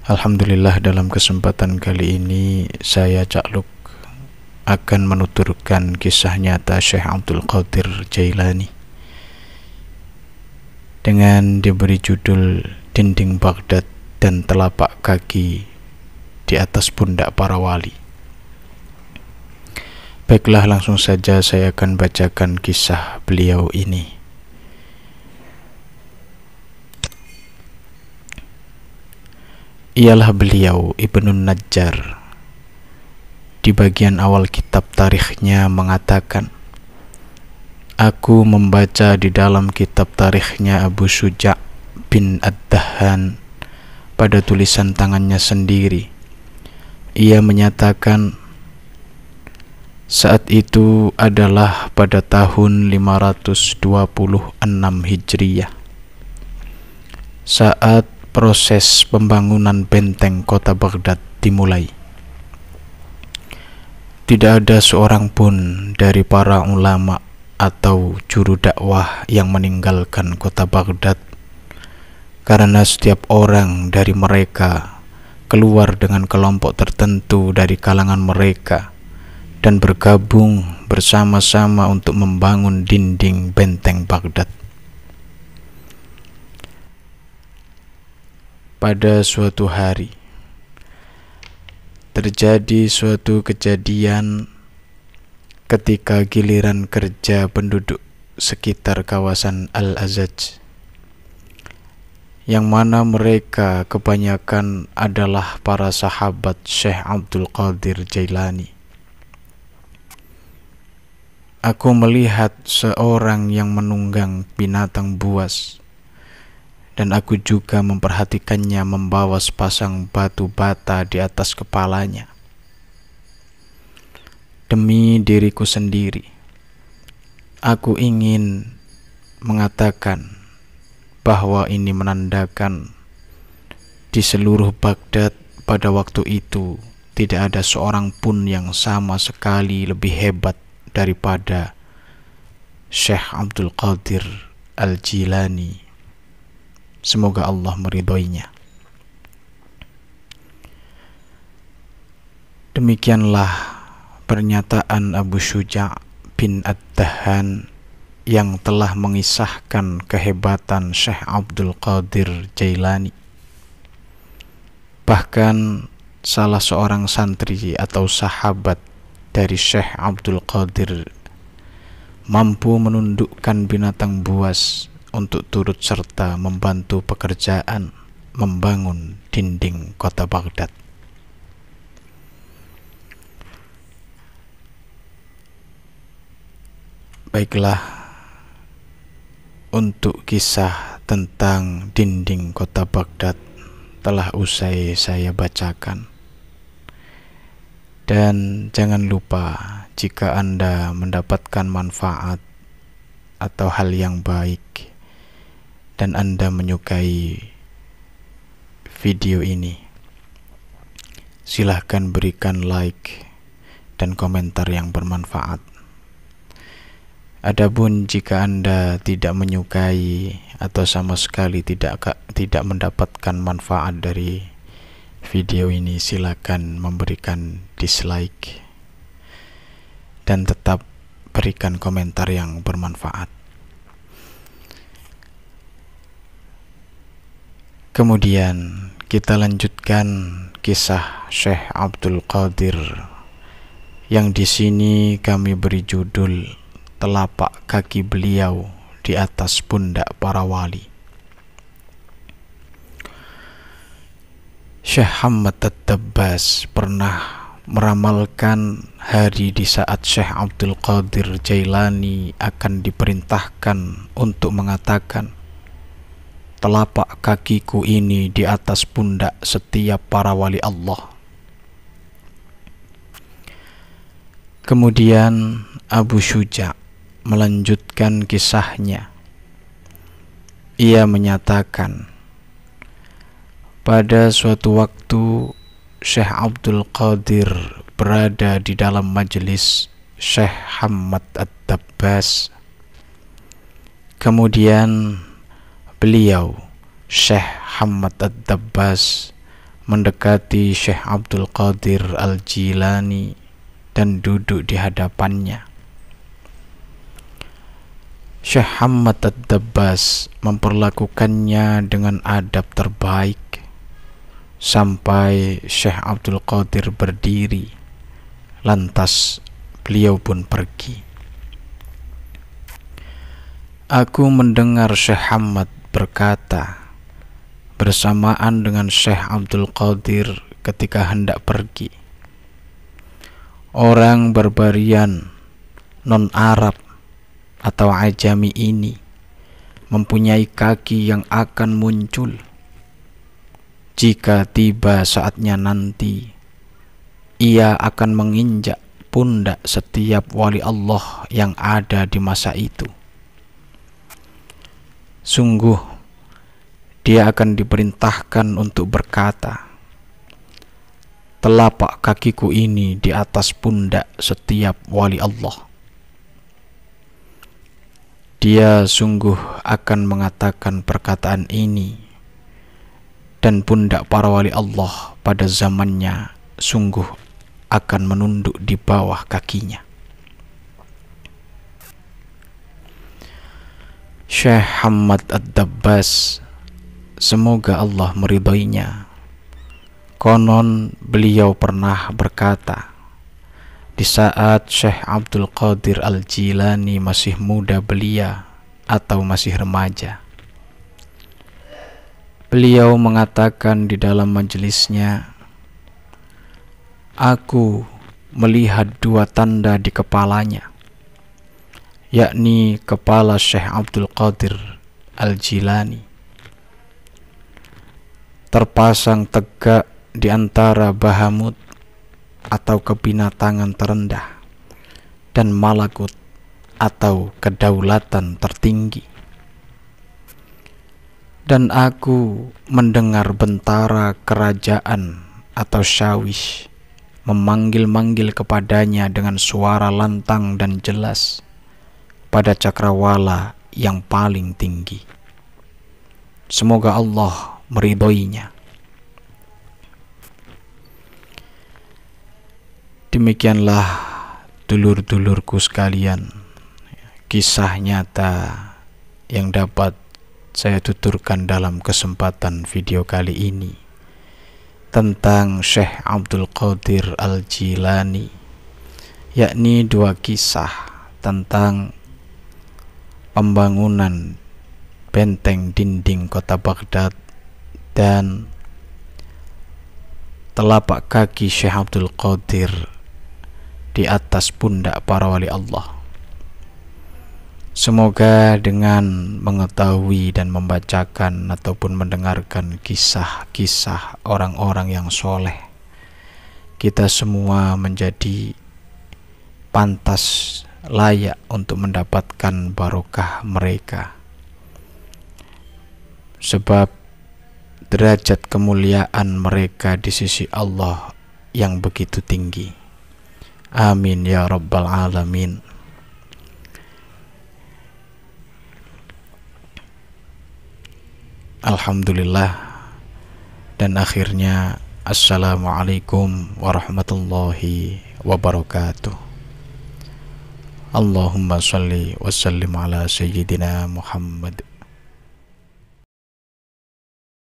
Alhamdulillah dalam kesempatan kali ini saya Cak Luk akan menuturkan kisah nyata Syekh Abdul Qadir Jailani dengan diberi judul Dinding Baghdad dan Telapak Kaki di atas pundak para wali. Baiklah langsung saja saya akan bacakan kisah beliau ini. ialah beliau Ibnu Najjar. Di bagian awal kitab tarikhnya mengatakan, Aku membaca di dalam kitab tarikhnya Abu Suja bin ad dahan pada tulisan tangannya sendiri. Ia menyatakan, saat itu adalah pada tahun 526 Hijriyah. Saat proses pembangunan benteng kota Baghdad dimulai. Tidak ada seorang pun dari para ulama atau juru dakwah yang meninggalkan kota Baghdad karena setiap orang dari mereka keluar dengan kelompok tertentu dari kalangan mereka dan bergabung bersama-sama untuk membangun dinding benteng Baghdad. pada suatu hari terjadi suatu kejadian ketika giliran kerja penduduk sekitar kawasan Al-Azaj yang mana mereka kebanyakan adalah para sahabat Syekh Abdul Qadir Jailani Aku melihat seorang yang menunggang binatang buas dan aku juga memperhatikannya membawa sepasang batu bata di atas kepalanya. Demi diriku sendiri, aku ingin mengatakan bahwa ini menandakan di seluruh Baghdad pada waktu itu tidak ada seorang pun yang sama sekali lebih hebat daripada Syekh Abdul Qadir Al-Jilani Semoga Allah meridhoinya. Demikianlah pernyataan Abu Syuja' bin Ad-Dahan yang telah mengisahkan kehebatan Syekh Abdul Qadir Jailani. Bahkan salah seorang santri atau sahabat dari Syekh Abdul Qadir mampu menundukkan binatang buas untuk turut serta membantu pekerjaan membangun dinding kota Baghdad. Baiklah, untuk kisah tentang dinding kota Baghdad telah usai saya bacakan. Dan jangan lupa jika Anda mendapatkan manfaat atau hal yang baik dan Anda menyukai video ini, silahkan berikan like dan komentar yang bermanfaat. Adapun jika Anda tidak menyukai atau sama sekali tidak tidak mendapatkan manfaat dari video ini, silahkan memberikan dislike dan tetap berikan komentar yang bermanfaat. Kemudian kita lanjutkan kisah Syekh Abdul Qadir yang di sini kami beri judul telapak kaki beliau di atas pundak para wali. Syekh Hamad Tabbas pernah meramalkan hari di saat Syekh Abdul Qadir Jailani akan diperintahkan untuk mengatakan telapak kakiku ini di atas pundak setiap para wali Allah. Kemudian Abu Syuja melanjutkan kisahnya. Ia menyatakan, pada suatu waktu Syekh Abdul Qadir berada di dalam majelis Syekh Hamad Ad-Dabbas. Kemudian beliau Syekh Hamad Ad-Dabbas mendekati Syekh Abdul Qadir Al-Jilani dan duduk di hadapannya. Syekh Hamad Ad-Dabbas memperlakukannya dengan adab terbaik sampai Syekh Abdul Qadir berdiri lantas beliau pun pergi. Aku mendengar Syekh Hamad berkata bersamaan dengan Syekh Abdul Qadir ketika hendak pergi. Orang barbarian non-Arab atau ajami ini mempunyai kaki yang akan muncul jika tiba saatnya nanti ia akan menginjak pundak setiap wali Allah yang ada di masa itu sungguh dia akan diperintahkan untuk berkata, "Telapak kakiku ini di atas pundak setiap wali Allah." Dia sungguh akan mengatakan perkataan ini, dan pundak para wali Allah pada zamannya sungguh akan menunduk di bawah kakinya. Syekh Hamad Ad-Dabbas semoga Allah meridainya, konon beliau pernah berkata di saat Syekh Abdul Qadir Al-Jilani masih muda belia atau masih remaja Beliau mengatakan di dalam majelisnya, "Aku melihat dua tanda di kepalanya yakni kepala Syekh Abdul Qadir Al-Jilani terpasang tegak di antara bahamut atau kebinatangan terendah dan malakut atau kedaulatan tertinggi dan aku mendengar bentara kerajaan atau syawish memanggil-manggil kepadanya dengan suara lantang dan jelas pada cakrawala yang paling tinggi. Semoga Allah meridhoinya. Demikianlah dulur-dulurku sekalian, kisah nyata yang dapat saya tuturkan dalam kesempatan video kali ini tentang Syekh Abdul Qadir Al-Jilani yakni dua kisah tentang pembangunan benteng dinding kota Baghdad dan telapak kaki Syekh Abdul Qadir di atas pundak para wali Allah. Semoga dengan mengetahui dan membacakan ataupun mendengarkan kisah-kisah orang-orang yang soleh, kita semua menjadi pantas layak untuk mendapatkan barokah mereka. Sebab derajat kemuliaan mereka di sisi Allah yang begitu tinggi. Amin ya rabbal alamin. Alhamdulillah dan akhirnya Assalamualaikum warahmatullahi wabarakatuh. Allahumma salli wa sallim ala sayyidina Muhammad